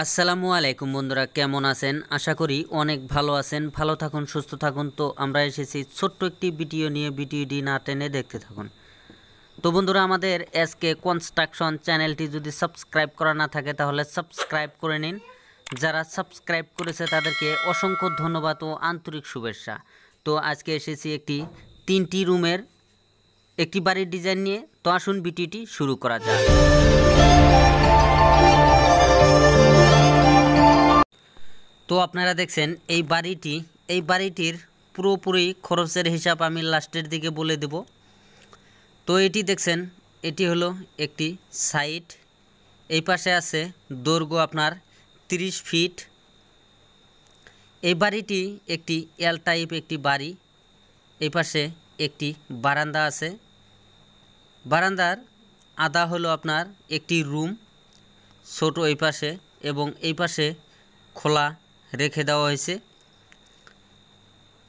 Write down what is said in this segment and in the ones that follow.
আসসালামু আলাইকুম বন্ধুরা কেমন আছেন আশা করি অনেক ভালো আছেন ভালো থাকুন সুস্থ থাকুন তো আমরা এসেছি ছোট্ট একটি ভিডিও নিয়ে ভিডিওটি না টেনে দেখতে থাকুন তো বন্ধুরা আমাদের এসকে কনস্ট্রাকশন চ্যানেলটি যদি সাবস্ক্রাইব করা না থাকে তাহলে সাবস্ক্রাইব করে নিন যারা সাবস্ক্রাইব করেছে তাদেরকে অসংখ্য ধন্যবাদ ও আন্তরিক শুভেচ্ছা তো আজকে এসেছি একটি তিনটি রুমের একটি বাড়ির ডিজাইন নিয়ে তো আসুন ভিডিওটি শুরু করা যাক তো আপনারা দেখছেন এই বাড়িটি এই বাড়িটির পুরোপুরি খরচের হিসাব আমি লাস্টের দিকে বলে দেব তো এটি দেখছেন এটি হলো একটি সাইট এই পাশে আছে দৈর্ঘ্য আপনার 30 ফিট এই বাড়িটি একটি এল টাইপ একটি বাড়ি এই পাশে একটি বারান্দা আছে বারান্দার আদা হলো আপনার একটি রুম ছোট এই পাশে এবং এই পাশে খোলা রেখে দেওয়া হয়েছে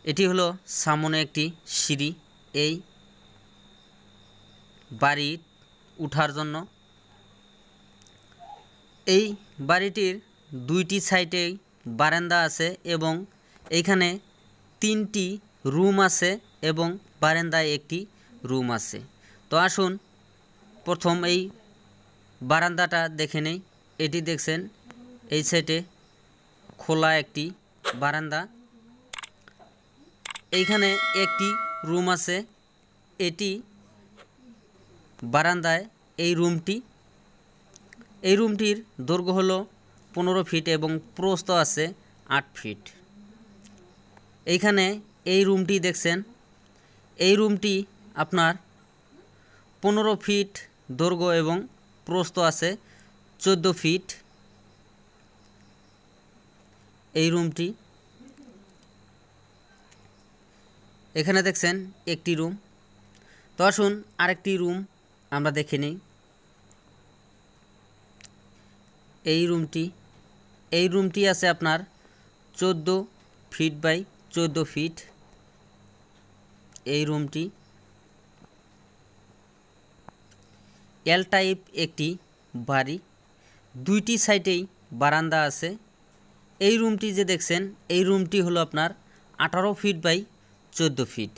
এটি হলো সামনে একটি সিঁড়ি এই বাড়ি উঠার জন্য এই বাড়িটির দুইটি সাইডেই বারান্দা আছে এবং এইখানে তিনটি রুম আছে এবং বারান্দায় একটি রুম আছে তো আসুন প্রথম এই বারান্দাটা দেখে নেই এটি দেখছেন এই সাইডে খোলা একটি বারান্দা এইখানে একটি রুম আছে এটি বারান্দায় এই রুমটি এই রুমটির দৈর্ঘ্য হল পনেরো ফিট এবং প্রস্থ আছে আট ফিট এইখানে এই রুমটি দেখছেন এই রুমটি আপনার পনেরো ফিট দৈর্ঘ্য এবং প্রস্থ আছে চোদ্দো ফিট এই রুমটি এখানে দেখছেন একটি রুম তো আসুন আরেকটি রুম আমরা দেখে নিই এই রুমটি এই রুমটি আছে আপনার চোদ্দ ফিট বাই চোদ্দ ফিট এই রুমটি এল টাইপ একটি বাড়ি দুইটি সাইডেই বারান্দা আছে এই রুমটি যে দেখছেন এই রুমটি হলো আপনার আঠারো ফিট বাই চোদ্দ ফিট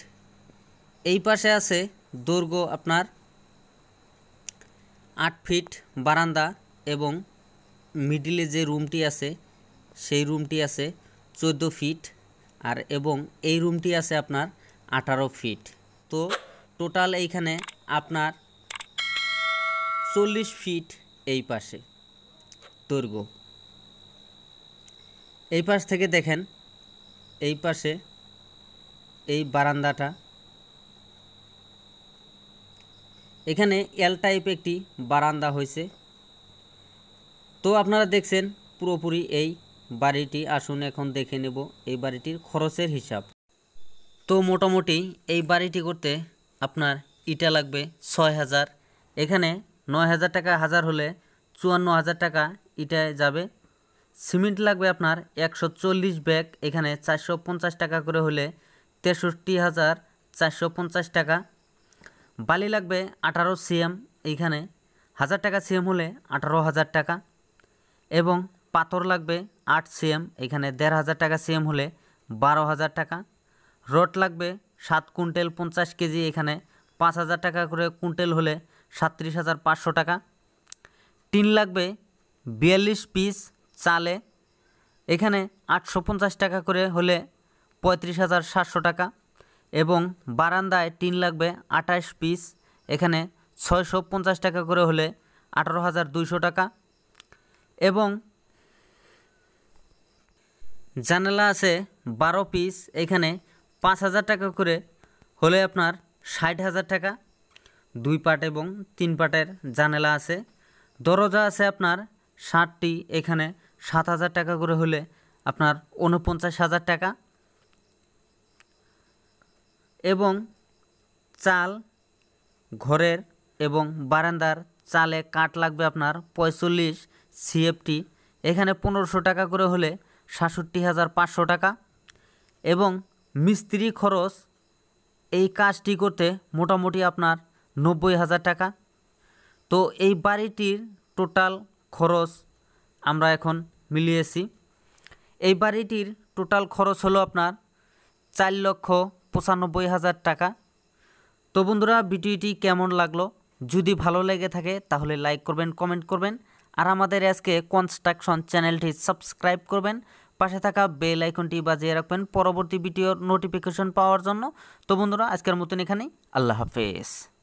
এই পাশে আছে দৈর্ঘ্য আপনার আট ফিট বারান্দা এবং মিডিলে যে রুমটি আছে সেই রুমটি আছে চোদ্দ ফিট আর এবং এই রুমটি আছে আপনার আঠারো ফিট তো টোটাল এইখানে আপনার চল্লিশ ফিট এই পাশে দৈর্ঘ্য এই পাশ থেকে দেখেন এই পাশে এই বারান্দাটা এখানে এল টাইপ একটি বারান্দা হয়েছে তো আপনারা দেখছেন পুরোপুরি এই বাড়িটি আসুন এখন দেখে নেব এই বাড়িটির খরচের হিসাব তো মোটামুটি এই বাড়িটি করতে আপনার ইটা লাগবে ছয় হাজার এখানে নয় হাজার টাকা হাজার হলে চুয়ান্ন হাজার টাকা ইটায় যাবে সিমেন্ট লাগবে আপনার একশো চল্লিশ ব্যাগ এখানে চারশো পঞ্চাশ টাকা করে হলে তেষট্টি হাজার চারশো পঞ্চাশ টাকা বালি লাগবে আঠারো সিএম এইখানে হাজার টাকা সিএম হলে আঠারো হাজার টাকা এবং পাথর লাগবে আট সিএম এখানে দেড় হাজার টাকা সিএম হলে বারো হাজার টাকা রড লাগবে সাত কুইন্টেল পঞ্চাশ কেজি এখানে পাঁচ হাজার টাকা করে কুইন্টেল হলে সাত্রিশ হাজার পাঁচশো টাকা টিন লাগবে বিয়াল্লিশ পিস চালে এখানে আটশো পঞ্চাশ টাকা করে হলে পঁয়ত্রিশ হাজার সাতশো টাকা এবং বারান্দায় টিন লাগবে আঠাশ পিস এখানে ছয়শো পঞ্চাশ টাকা করে হলে আঠারো হাজার দুইশো টাকা এবং জানালা আছে বারো পিস এখানে পাঁচ হাজার টাকা করে হলে আপনার ষাট হাজার টাকা দুই পাট এবং তিন পাটের জানালা আছে দরজা আছে আপনার ষাটটি এখানে সাত হাজার টাকা করে হলে আপনার উনপঞ্চাশ হাজার টাকা এবং চাল ঘরের এবং বারান্দার চালে কাঠ লাগবে আপনার পঁয়চল্লিশ সিএফটি এখানে পনেরোশো টাকা করে হলে সাতষট্টি হাজার পাঁচশো টাকা এবং মিস্ত্রি খরচ এই কাজটি করতে মোটামুটি আপনার নব্বই হাজার টাকা তো এই বাড়িটির টোটাল খরচ আমরা এখন মিলিয়েছি এই বাড়িটির টোটাল খরচ হলো আপনার চার লক্ষ পঁচানব্বই হাজার টাকা তো বন্ধুরা ভিডিওটি কেমন লাগলো যদি ভালো লেগে থাকে তাহলে লাইক করবেন কমেন্ট করবেন আর আমাদের আজকে কনস্ট্রাকশন চ্যানেলটি সাবস্ক্রাইব করবেন পাশে থাকা বেল আইকনটি বাজিয়ে রাখবেন পরবর্তী ভিডিওর নোটিফিকেশন পাওয়ার জন্য তো বন্ধুরা আজকের মতন এখানেই আল্লাহ হাফেজ